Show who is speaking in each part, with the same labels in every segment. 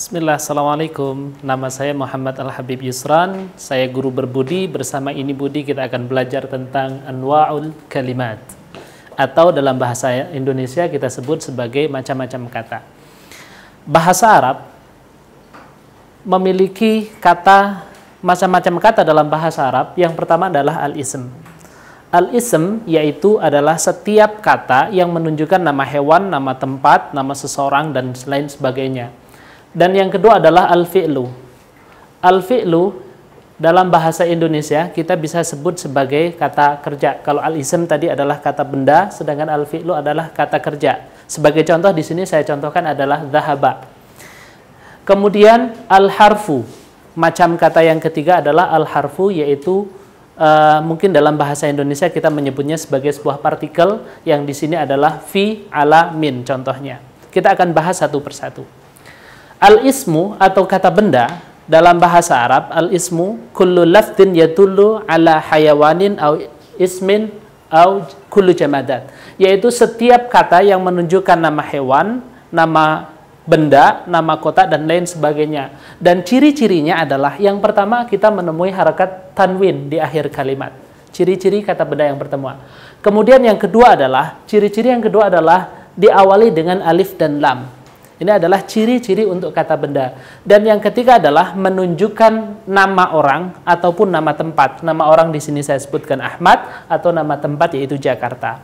Speaker 1: Bismillah, Assalamualaikum. Nama saya Muhammad Al-Habib Yusran. Saya guru berbudi. Bersama ini Budi kita akan belajar tentang anwa'ul kalimat. Atau dalam bahasa Indonesia kita sebut sebagai macam-macam kata. Bahasa Arab memiliki kata macam-macam kata dalam bahasa Arab. Yang pertama adalah al-ism. Al-ism yaitu adalah setiap kata yang menunjukkan nama hewan, nama tempat, nama seseorang, dan lain sebagainya dan yang kedua adalah al-fi'lu. Al-fi'lu dalam bahasa Indonesia kita bisa sebut sebagai kata kerja. Kalau al-ism tadi adalah kata benda, sedangkan al-fi'lu adalah kata kerja. Sebagai contoh di sini saya contohkan adalah zahaba. Kemudian al-harfu. Macam kata yang ketiga adalah al-harfu yaitu Uh, mungkin dalam bahasa Indonesia kita menyebutnya sebagai sebuah partikel yang di sini adalah fi ala min contohnya. Kita akan bahas satu persatu. Al-ismu atau kata benda dalam bahasa Arab al-ismu kullu lafdin yatullu ala hayawanin au ismin au kullu jamadat yaitu setiap kata yang menunjukkan nama hewan, nama benda, nama kota dan lain sebagainya. Dan ciri-cirinya adalah yang pertama kita menemui harakat tanwin di akhir kalimat. Ciri-ciri kata benda yang pertama. Kemudian yang kedua adalah ciri-ciri yang kedua adalah diawali dengan alif dan lam. Ini adalah ciri-ciri untuk kata benda. Dan yang ketiga adalah menunjukkan nama orang ataupun nama tempat. Nama orang di sini saya sebutkan Ahmad atau nama tempat yaitu Jakarta.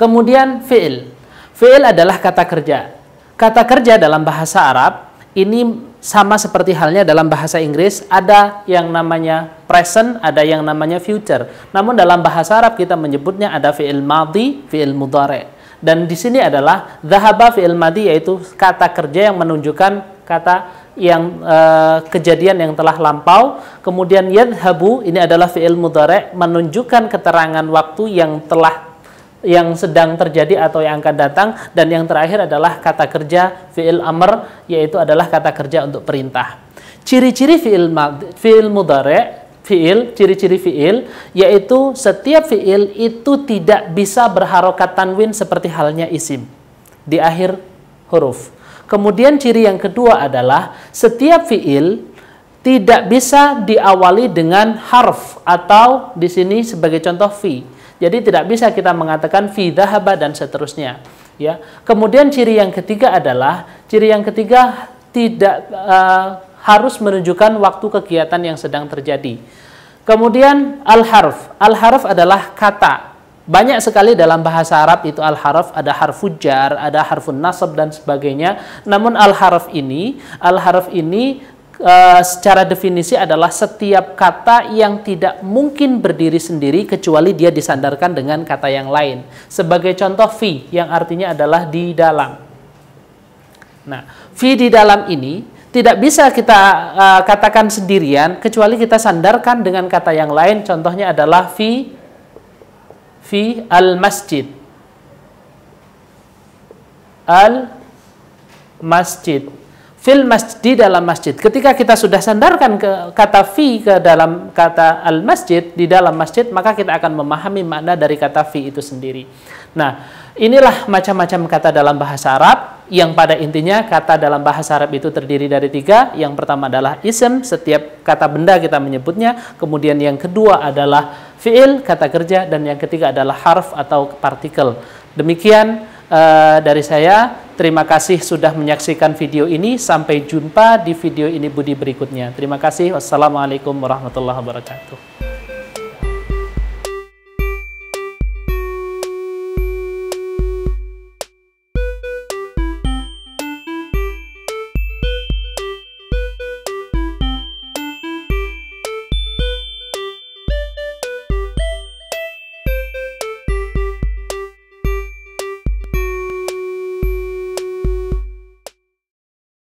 Speaker 1: Kemudian fi'il. Fi'il adalah kata kerja. Kata kerja dalam bahasa Arab ini sama seperti halnya dalam bahasa Inggris ada yang namanya present, ada yang namanya future. Namun dalam bahasa Arab kita menyebutnya ada fi'il madhi, fi'il mudhari dan di sini adalah zahaba fi'il madi yaitu kata kerja yang menunjukkan kata yang e, kejadian yang telah lampau kemudian yadhabu ini adalah fi'il mudhari menunjukkan keterangan waktu yang telah yang sedang terjadi atau yang akan datang dan yang terakhir adalah kata kerja fi'il amr yaitu adalah kata kerja untuk perintah ciri-ciri fi'il fi'il mudhari fiil, ciri-ciri fiil, yaitu setiap fiil itu tidak bisa berharokat tanwin seperti halnya isim di akhir huruf. Kemudian ciri yang kedua adalah setiap fiil tidak bisa diawali dengan harf atau di sini sebagai contoh fi. Jadi tidak bisa kita mengatakan fi dahaba dan seterusnya. Ya. Kemudian ciri yang ketiga adalah ciri yang ketiga tidak uh, harus menunjukkan waktu kegiatan yang sedang terjadi. Kemudian al-harf. Al-harf adalah kata. Banyak sekali dalam bahasa Arab itu al-harf, ada harfu jar, ada harfun nasab dan sebagainya. Namun al-harf ini, al-harf ini e, secara definisi adalah setiap kata yang tidak mungkin berdiri sendiri kecuali dia disandarkan dengan kata yang lain. Sebagai contoh fi yang artinya adalah di dalam. Nah, fi di dalam ini tidak bisa kita uh, katakan sendirian kecuali kita sandarkan dengan kata yang lain contohnya adalah fi fi al masjid al masjid fil masjid di dalam masjid ketika kita sudah sandarkan ke kata fi ke dalam kata al masjid di dalam masjid maka kita akan memahami makna dari kata fi itu sendiri nah inilah macam-macam kata dalam bahasa Arab yang pada intinya kata dalam bahasa Arab itu terdiri dari tiga. Yang pertama adalah isim, setiap kata benda kita menyebutnya. Kemudian yang kedua adalah fiil, kata kerja. Dan yang ketiga adalah harf atau partikel. Demikian uh, dari saya. Terima kasih sudah menyaksikan video ini. Sampai jumpa di video ini Budi berikutnya. Terima kasih. Wassalamualaikum warahmatullahi wabarakatuh.